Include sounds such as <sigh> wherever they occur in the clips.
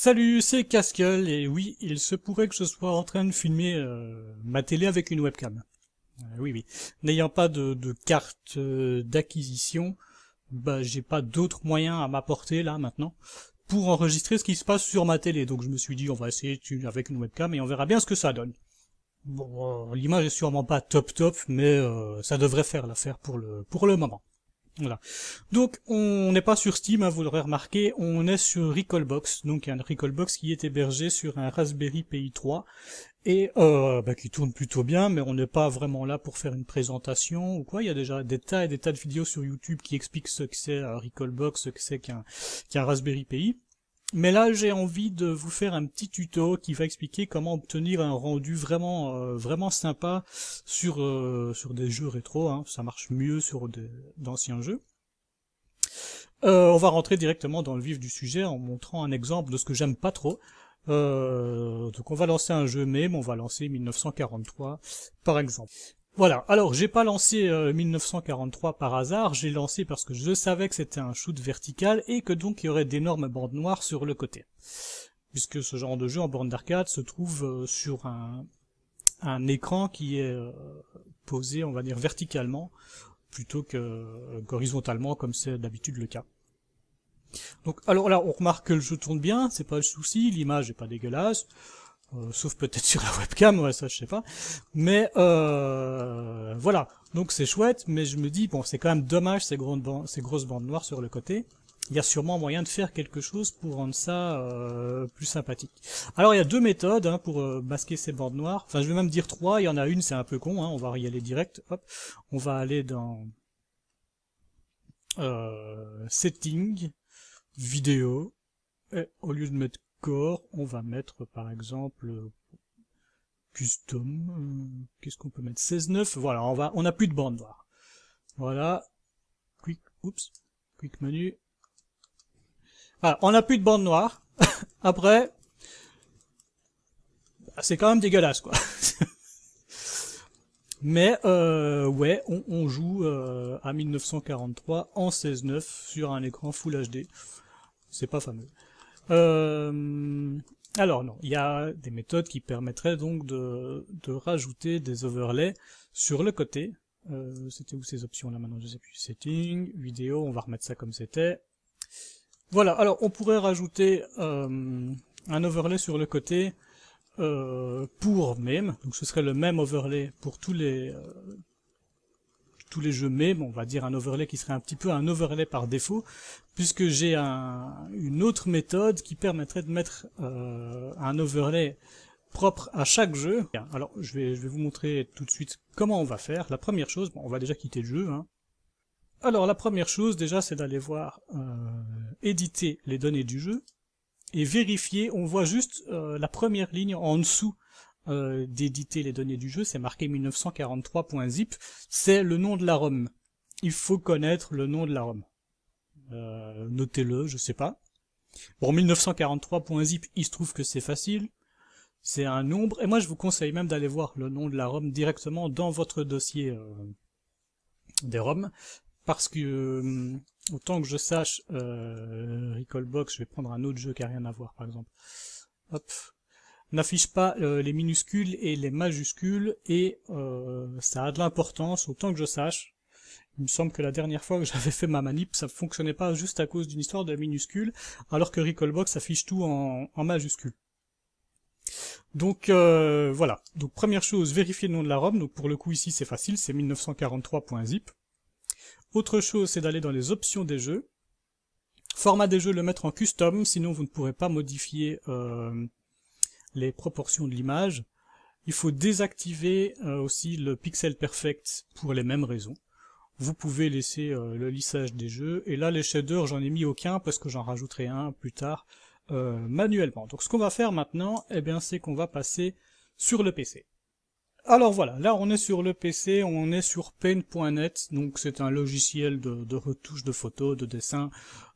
Salut, c'est Casquel, et oui, il se pourrait que je sois en train de filmer euh, ma télé avec une webcam. Euh, oui, oui. N'ayant pas de, carte euh, d'acquisition, bah j'ai pas d'autres moyens à m'apporter là maintenant pour enregistrer ce qui se passe sur ma télé. Donc je me suis dit on va essayer avec une webcam et on verra bien ce que ça donne. Bon, l'image est sûrement pas top top, mais ça devrait faire l'affaire pour le pour le moment. Voilà. Donc on n'est pas sur Steam, à hein, vous l'aurez remarqué, on est sur Recallbox, donc un Recallbox qui est hébergé sur un Raspberry Pi 3 et euh, bah, qui tourne plutôt bien, mais on n'est pas vraiment là pour faire une présentation ou quoi. Il y a déjà des tas et des tas de vidéos sur YouTube qui expliquent ce que c'est un euh, Recallbox, ce que c'est qu'un Raspberry Pi. Mais là, j'ai envie de vous faire un petit tuto qui va expliquer comment obtenir un rendu vraiment euh, vraiment sympa sur euh, sur des jeux rétro. Hein. Ça marche mieux sur d'anciens jeux. Euh, on va rentrer directement dans le vif du sujet en montrant un exemple de ce que j'aime pas trop. donc on va lancer un jeu même, on va lancer 1943 par exemple. Voilà, alors j'ai pas lancé 1943 euh, par hasard, j'ai lancé parce que je savais que c'était un shoot vertical et que donc il y aurait d'énormes bandes noires sur le côté. Puisque ce genre de jeu en borne d'arcade se trouve euh, sur un, écran qui est euh, posé, on va dire, verticalement, plutôt que horizontalement comme c'est d'habitude le cas. Donc alors là on remarque que le jeu tourne bien, c'est pas le souci, l'image est pas dégueulasse. Euh, sauf peut-être <laughs> sur la webcam, ouais, ça je sais pas. Mais euh, voilà, donc c'est chouette, mais je me dis, bon, c'est quand même dommage ces, grandes ces grosses bandes noires sur le côté. Il y a sûrement moyen de faire quelque chose pour rendre ça euh, plus sympathique. Alors il y a deux méthodes hein, pour masquer ces bandes noires. Enfin, je vais même dire trois. Il y en a une, c'est un peu con. Hein. on va y aller direct. Hop, on va aller dans euh, Setting, Vidéo. au lieu de mettre corps, on va mettre par exemple custom, euh, qu'est-ce qu'on peut mettre 16.9, voilà, on va, on n'a plus de bande noire. Voilà, quick, oups, quick menu. Voilà, ah, on n'a plus de bande noire. <laughs> Après, ah, c'est quand même dégueulasse quoi. <laughs> Mais euh, ouais, on, joue euh, à 1943 en 16.9 sur un écran Full HD. C'est pas fameux. Euh, alors non, il y a des méthodes qui permettraient donc de, rajouter des overlays sur le côté. Euh, c'était où ces options là maintenant, je sais plus. Setting, vidéo, on va remettre ça comme c'était. Voilà, alors on pourrait rajouter euh, un overlay sur le côté pour même, donc ce serait le même overlay pour tous les, tous les jeux mais on va dire un overlay qui serait un petit peu un overlay par défaut, puisque j'ai une autre méthode qui permettrait de mettre euh, un overlay propre à chaque jeu. Alors je vais, je vais vous montrer tout de suite comment on va faire. La première chose, bon, on va déjà quitter le jeu. Hein. Alors la première chose déjà c'est d'aller voir euh, éditer les données du jeu et vérifier, on voit juste euh, la première ligne en dessous euh, d'éditer les données du jeu, c'est marqué 1943.zip, c'est le nom de la ROM. Il faut connaître le nom de la ROM. Euh, notez-le, je sais pas. Bon, 1943.zip, il se trouve que c'est facile. C'est un nombre, et moi je vous conseille même d'aller voir le nom de la ROM directement dans votre dossier euh, des ROM, parce que autant que je sache, euh, Recallbox, je vais prendre un autre jeu qui a rien à voir par exemple. Hop, n'affiche pas euh, les minuscules et les majuscules et euh, ça a de l'importance autant que je sache. Il me semble que la dernière fois que <laughs> j'avais fait ma manip, ça fonctionnait pas juste à cause d'une histoire de minuscules, alors que Recallbox affiche tout en, majuscules. Donc euh, voilà. Donc première chose, vérifier le nom de la ROM. Donc pour le coup ici c'est facile, c'est 1943.zip. Autre chose, c'est d'aller dans les options des jeux. Format des jeux, le mettre en custom, sinon vous ne pourrez pas modifier les proportions de l'image. Il faut désactiver euh, aussi le pixel perfect pour les mêmes raisons. Vous pouvez laisser euh, le lissage des jeux, et là les shaders j'en ai mis aucun parce que j'en rajouterai un plus tard euh, manuellement. Donc ce qu'on va faire maintenant, eh bien, c'est qu'on va passer sur le PC. Alors voilà, là on est sur le PC, on est sur paint.net, donc c'est un logiciel de, de, retouche de photos, de dessins,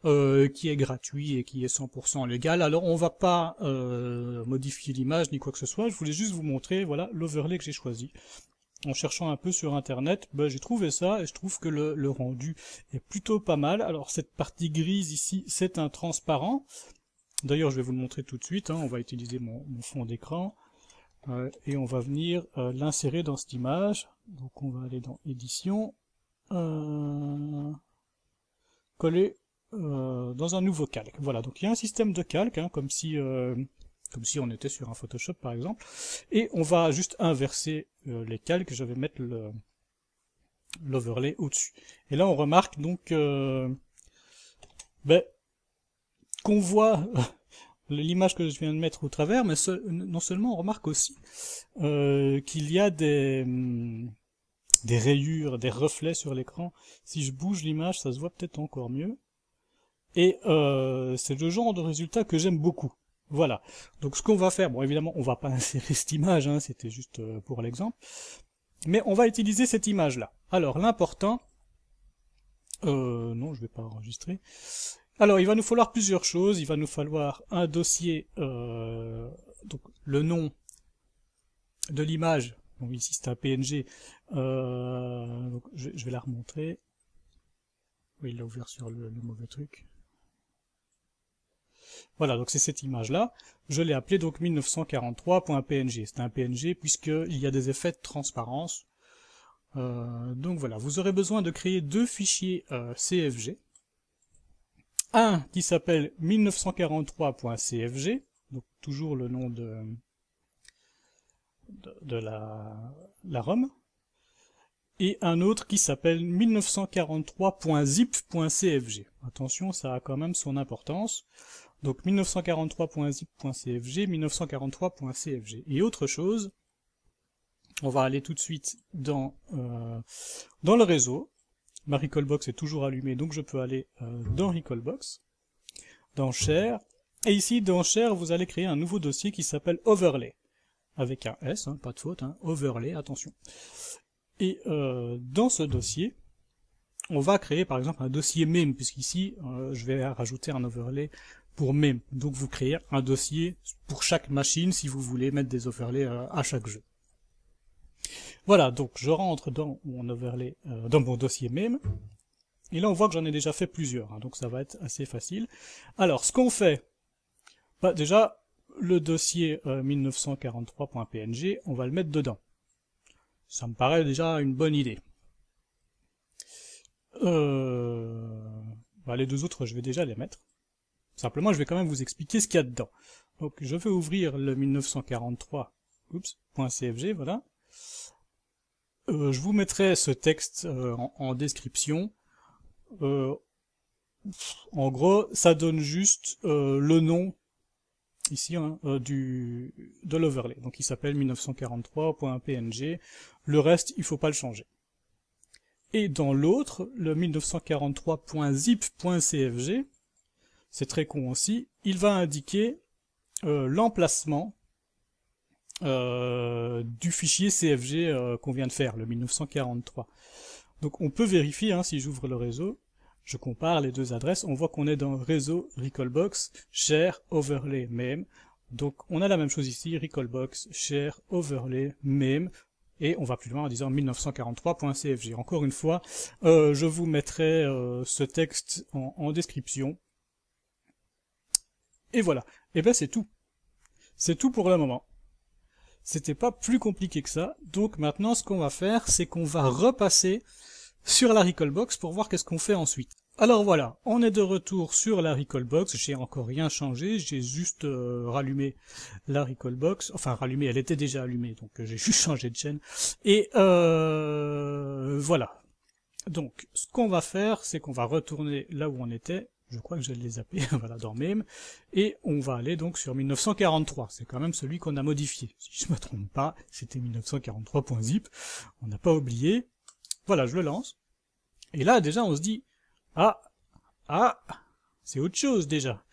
euh, qui est gratuit et qui est 100% légal. Alors on va pas euh, modifier l'image ni quoi que ce soit, je voulais juste vous montrer voilà l'overlay que j'ai choisi. En cherchant un peu sur internet, bah, j'ai trouvé ça et je trouve que le, rendu est plutôt pas mal. Alors cette partie grise ici, c'est un transparent. D'ailleurs je vais vous le montrer tout de suite, hein, on va utiliser mon fond d'écran. Euh, et on va venir euh, l'insérer dans cette image. Donc on va aller dans édition, euh, coller dans un nouveau calque. Voilà, donc il y a un système de calque, hein, comme, si, comme si on était sur un Photoshop par exemple. Et on va juste inverser les calques, je vais mettre l'overlay au-dessus. Et là on remarque donc ben, qu'on voit <laughs> l'image que je viens de mettre au travers, mais non seulement on remarque aussi euh, qu'il y a des, hum, des rayures, des reflets sur l'écran. Si je bouge l'image, ça se voit peut-être encore mieux. Et euh, c'est le genre de résultat que j'aime beaucoup. Voilà. Donc ce qu'on va faire, bon évidemment on va pas <laughs> insérer cette image, hein, c'était juste euh, pour l'exemple, mais on va utiliser cette image là. Alors l'important, euh, non je vais pas enregistrer, alors, il va nous falloir plusieurs choses. Il va nous falloir un dossier, euh, donc le nom de l'image. Donc ici, c'est un PNG. donc je, vais la remontrer. Oui, il l'a ouvert sur le, mauvais truc. Voilà, donc c'est cette image-là. Je l'ai appelée donc 1943.png. C'est un PNG puisqu'il y a des effets de transparence. Euh, donc voilà, vous aurez besoin de créer deux fichiers euh, CFG un qui s'appelle 1943.cfg, donc toujours le nom de, de, la, la ROM, et un autre qui s'appelle 1943.zip.cfg. Attention, ça a quand même son importance. Donc 1943.zip.cfg, 1943.cfg. Et autre chose, on va aller tout de suite dans, euh, dans le réseau, Ma Recallbox est toujours allumée, donc je peux aller euh, dans Recallbox, dans Share, et ici dans Share, vous allez créer un nouveau dossier qui s'appelle Overlay, avec un S, hein, pas de faute, hein, Overlay, attention. Et euh, dans ce dossier, on va créer par exemple un dossier meme, puisqu'ici, euh, je vais rajouter un overlay pour meme. Donc vous créez un dossier pour chaque machine si vous voulez mettre des overlays à chaque jeu. Voilà, donc je rentre dans mon overlay, euh, dans mon dossier même. Et là, on voit que j'en ai déjà fait plusieurs, hein, donc ça va être assez facile. Alors, ce qu'on fait, bah, déjà, le dossier 1943.png, euh, on va le mettre dedans. Ça me paraît déjà une bonne idée. Euh, bah, les deux autres, je vais déjà les mettre. Simplement, je vais quand même vous expliquer ce qu'il y a dedans. Donc, je vais ouvrir le 1943.cfg, voilà. Euh, je vous mettrai ce texte euh, en, description. Euh, en gros, ça donne juste le nom ici hein, du, de l'overlay. Donc il s'appelle 1943.png. Le reste, il faut pas le changer. Et dans l'autre, le 1943.zip.cfg, c'est très con aussi, il va indiquer l'emplacement euh, du fichier CFG euh, qu'on vient de faire, le 1943. Donc on peut vérifier, hein, si j'ouvre le réseau, je compare les deux adresses, on voit qu'on est dans réseau Recallbox, share, overlay, même. Donc on a la même chose ici, Recallbox, share, overlay, même. Et on va plus loin en disant 1943.cfg. Encore une fois, euh, je vous mettrai ce texte en, en description. Et voilà. Et eh ben c'est tout. C'est tout pour le moment. C'était pas plus compliqué que ça. Donc maintenant, ce qu'on va faire, c'est qu'on va repasser sur la box pour voir qu'est-ce qu'on fait ensuite. Alors voilà, on est de retour sur la box, j'ai encore rien changé, j'ai juste euh, rallumé la Recallbox, enfin rallumé, elle était déjà allumée, donc euh, j'ai juste <laughs> changé de chaîne, et euh, voilà. Donc, ce qu'on va faire, c'est qu'on va retourner là où on était, je crois que je les zapper, <laughs> voilà, dans même, et on va aller donc sur 1943, c'est quand même celui qu'on a modifié, si je ne me trompe pas, c'était 1943.zip, on n'a pas oublié, voilà, je le lance, et là déjà on se dit, ah, ah, c'est autre chose déjà,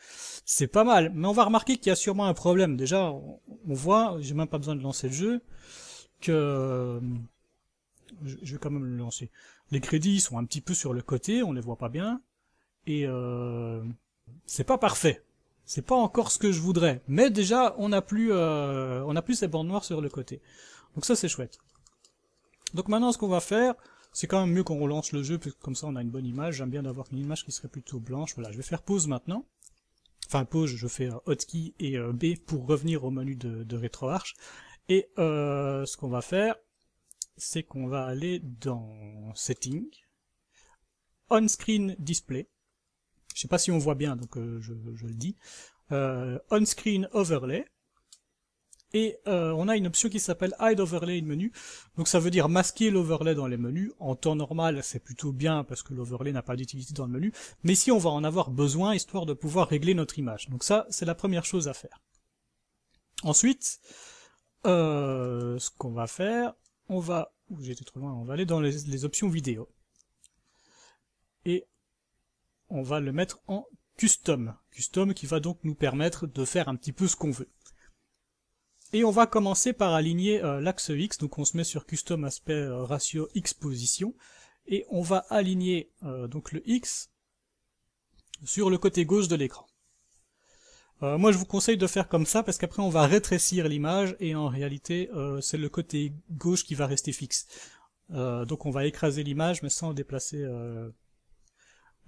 c'est pas mal, mais on va remarquer qu'il y a sûrement un problème, déjà on voit, j'ai même pas besoin de lancer le jeu, que je vais quand même le lancer. Les crédits sont un petit peu sur le côté, on les voit pas bien et euh, c'est pas parfait. C'est pas encore ce que je voudrais, mais déjà on n'a plus euh, on a plus ces bandes noires sur le côté. Donc ça c'est chouette. Donc maintenant ce qu'on va faire, c'est quand même mieux qu'on relance le jeu, parce comme ça on a une bonne image. J'aime bien d'avoir une image qui serait plutôt blanche. Voilà, je vais faire pause maintenant. Enfin pause, je fais hotkey et B pour revenir au menu de, de RetroArch. Et euh, ce qu'on va faire, c'est qu'on va aller dans Settings, On-Screen Display. Je sais pas si on voit bien, donc euh, je, le dis. Euh, on screen overlay. Et euh, on a une option qui s'appelle Hide Overlay in Menu. Donc ça veut dire masquer l'overlay dans les menus. En temps normal, c'est plutôt bien parce que l'overlay n'a pas d'utilité dans le menu. Mais si on va en avoir besoin histoire de pouvoir régler notre image. Donc ça, c'est la première chose à faire. Ensuite, euh, ce qu'on va faire, on va... j'étais trop loin. On va aller dans les, les options vidéo. Et on va le mettre en custom. Custom qui va donc nous permettre de faire un petit peu ce qu'on veut. Et on va commencer par aligner euh, l'axe X, donc on se met sur custom aspect euh, ratio X position, et on va aligner euh, donc le X sur le côté gauche de l'écran. moi je vous conseille de faire comme ça parce qu'après on va rétrécir l'image et en réalité c'est le côté gauche qui va rester fixe. donc on va écraser l'image mais sans déplacer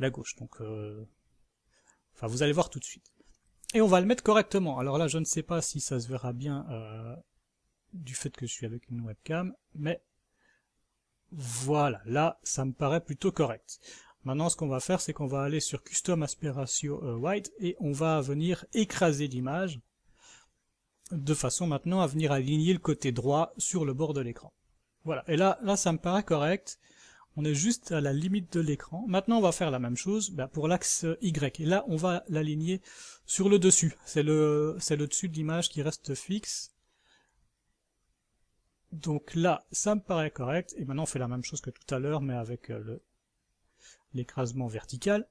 gauche. Donc, euh, enfin, vous allez voir tout de suite. Et on va le mettre correctement. Alors là, je ne sais pas si ça se verra bien euh, du fait que je suis avec une webcam, mais voilà, là, ça me paraît plutôt correct. Maintenant, ce qu'on va faire, c'est qu'on va aller sur Custom Aspiration euh, White et on va venir écraser l'image de façon maintenant à venir aligner le côté droit sur le bord de l'écran. Voilà, et là, là, ça me paraît correct. On est juste à la limite de l'écran. Maintenant, on va faire la même chose bah, pour l'axe Y. Et là, on va l'aligner sur le dessus. C'est le, le dessus de l'image qui reste fixe. Donc là, ça me paraît correct. Et maintenant, on fait la même chose que tout à l'heure, mais avec euh, le l'écrasement vertical.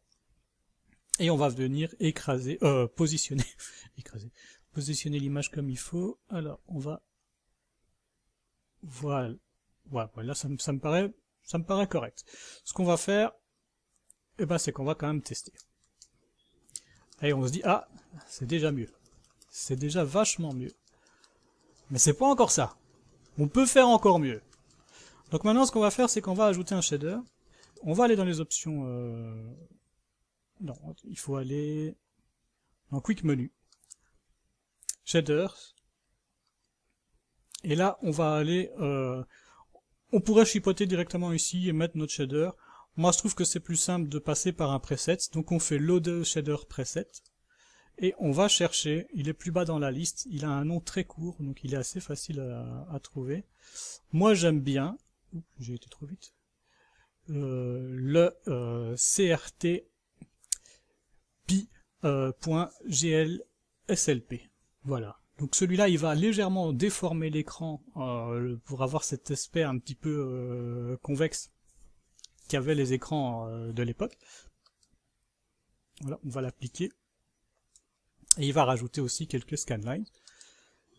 Et on va venir écraser, euh, positionner, <laughs> écraser, positionner l'image comme il faut. Alors, on va... Voilà. voilà, ça ça me paraît ça me paraît correct. Ce qu'on va faire, eh ben, c'est qu'on va quand même tester. Et on se dit, ah, c'est déjà mieux. C'est déjà vachement mieux. Mais c'est pas encore ça. On peut faire encore mieux. Donc maintenant, ce qu'on va faire, c'est qu'on va ajouter un shader. On va aller dans les options... Euh, non, il faut aller dans Quick Menu. Shaders. Et là, on va aller euh, on pourrait chipoter directement ici et mettre notre shader. Moi, je trouve que c'est plus simple de passer par un preset. Donc, on fait load shader preset. Et on va chercher, il est plus bas dans la liste, il a un nom très court, donc il est assez facile à, trouver. Moi, j'aime bien, j'ai été trop vite, euh, le euh, CRT euh, voilà. Donc celui-là, il va légèrement déformer l'écran euh, pour avoir cet aspect un petit peu euh, convexe qu'avaient les écrans euh, de l'époque. Voilà, on va l'appliquer. Et il va rajouter aussi quelques scanlines.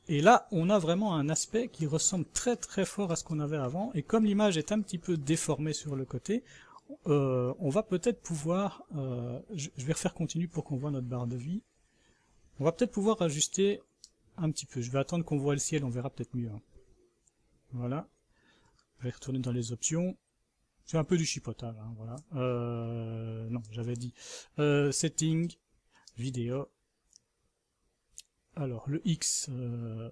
Et là, on a vraiment un aspect qui ressemble très très fort à ce qu'on avait avant. Et comme l'image est un petit peu déformée sur le côté, euh, on va peut-être pouvoir... je vais refaire continue pour qu'on voit notre barre de vie. On va peut-être pouvoir ajuster un petit peu. Je vais attendre qu'on voit le ciel, on verra peut-être mieux. Hein. Voilà. Je vais retourner dans les options. C'est un peu du chipotage, hein, voilà. Euh, non, j'avais dit. Euh, setting, vidéo. Alors, le X... Euh,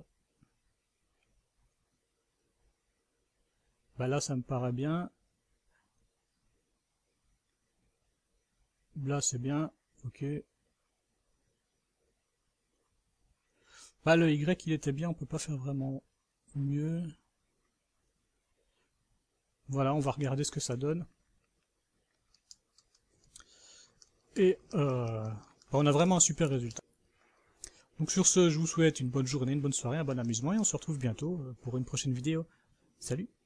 bah là, ça me paraît bien. Là, c'est bien. Ok. Bah, le Y il était bien, on peut pas faire vraiment mieux. Voilà, on va regarder ce que ça donne. Et euh, on a vraiment un super résultat. Donc sur ce, je vous souhaite une bonne journée, une bonne soirée, un bon amusement et on se retrouve bientôt euh, pour une prochaine vidéo. Salut